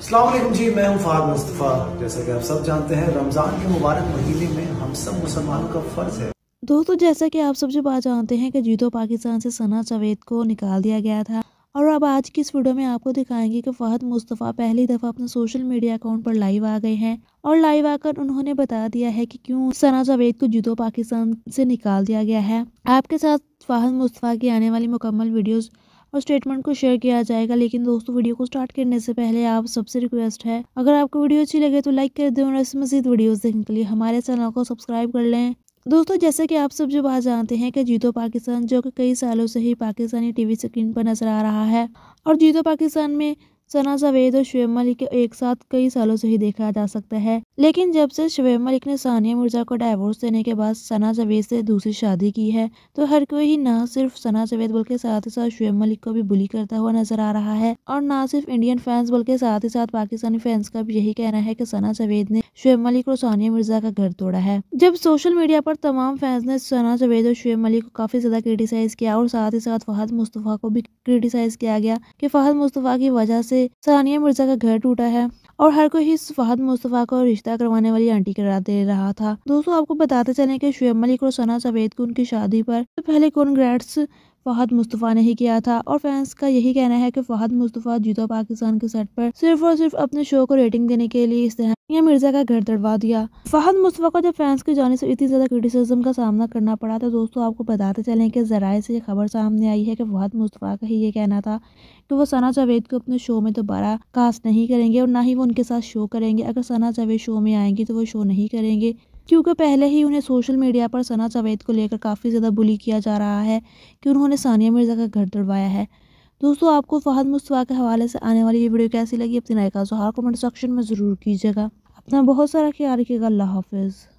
असलम जी मैं हूँ फाद मुस्तफ़ा जैसा कि आप सब जानते हैं रमज़ान के मुबारक महीने में हम सब मुसलमानों का फ़र्ज़ है दोस्तों जैसा कि आप सब जो बात जानते हैं कि जीतो पाकिस्तान से सना चवेद को निकाल दिया गया था और अब आज की इस वीडियो में आपको दिखाएंगे कि फ़हद मुस्तफ़ा पहली दफ़ा अपने सोशल मीडिया अकाउंट पर लाइव आ गए हैं और लाइव आकर उन्होंने बता दिया है कि क्यों सना जावेद को जुदो पाकिस्तान से निकाल दिया गया है आपके साथ फ़हद मुस्तफ़ा की आने वाली मुकम्मल वीडियोज़ और स्टेटमेंट को शेयर किया जाएगा लेकिन दोस्तों वीडियो को स्टार्ट करने से पहले आप सबसे रिक्वेस्ट है अगर आपको वीडियो अच्छी लगे तो लाइक कर दें और ऐसे मजीद वीडियो देखने के लिए हमारे चैनल को सब्सक्राइब कर लें दोस्तों जैसे कि आप सब जो बात जानते हैं कि जीतो पाकिस्तान जो कि कई सालों से ही पाकिस्तानी टीवी स्क्रीन पर नजर आ रहा है और जीतो पाकिस्तान में सना जावेद और शुएब मलिक एक साथ कई सालों से ही देखा जा सकता है लेकिन जब से शुएब मलिक ने सानिया मिर्जा को डाइवोर्स देने के बाद सना जावेद से दूसरी शादी की है तो हर कोई ही ना सिर्फ सना जावेद बल्कि साथ ही साथ शुएब मलिक को भी बुली करता हुआ नजर आ रहा है और ना सिर्फ इंडियन फैंस बल्कि साथ ही साथ पाकिस्तानी फैंस का भी यही कहना है की सना जावेद ने शुएब मलिक और सानिया मिर्जा का घर तोड़ा है जब सोशल मीडिया पर तमाम फैंस ने सना जवेद और शुएब मलिक को काफ़ी ज़्यादा क्रिटिसाइज़ किया और साथ ही साथ फहद मुस्तफ़ा को भी क्रिटिसाइज़ किया गया कि फहद मुस्तफ़ा की वजह से सानिया मिर्जा का घर टूटा है और हर कोई इस फहद मुस्तफ़ा को रिश्ता करवाने वाली आंटी करा दे रहा था दोस्तों आपको बताते चले कि शुएब मलिक और सना सवेद को उनकी शादी पर पहले कॉन्ग्रेट्स फ़हद मुस्तफ़ा ने ही किया था और फैंस का यही कहना है कि फ़हद मुस्तफ़ा जीतो पाकिस्तान के सेट पर सिर्फ और सिर्फ अपने शो को रेटिंग देने के लिए इस तरह या मिर्जा का घर तड़वा दिया फहद मुस्तफ़ा को जब फैंस की जाने से इतनी ज़्यादा क्रिटिसिज्म का सामना करना पड़ा था तो दोस्तों आपको बताते चलें कि ज़राए से ये खबर सामने आई है कि फहद मुस्तफ़ा का ही ये कहना था कि वो सना जावेद को अपने शो में दोबारा कास्ट नहीं करेंगे और ना ही वो उनके साथ शो करेंगे अगर सना जावेद शो में आएंगी तो वो शो नहीं करेंगे क्योंकि पहले ही उन्हें सोशल मीडिया पर सना जावेद को लेकर काफ़ी ज़्यादा बुली किया जा रहा है कि उन्होंने सानिया मिर्ज़ा का घर दड़वाया है दोस्तों आपको फ़हद मुस्तवा के हवाले से आने वाली ये वीडियो कैसी लगी अपनी नायका जोहार कमेंट सेक्शन में ज़रूर कीजिएगा अपना बहुत सारा ख्याल रखिएगा अल्लाह हाफिज़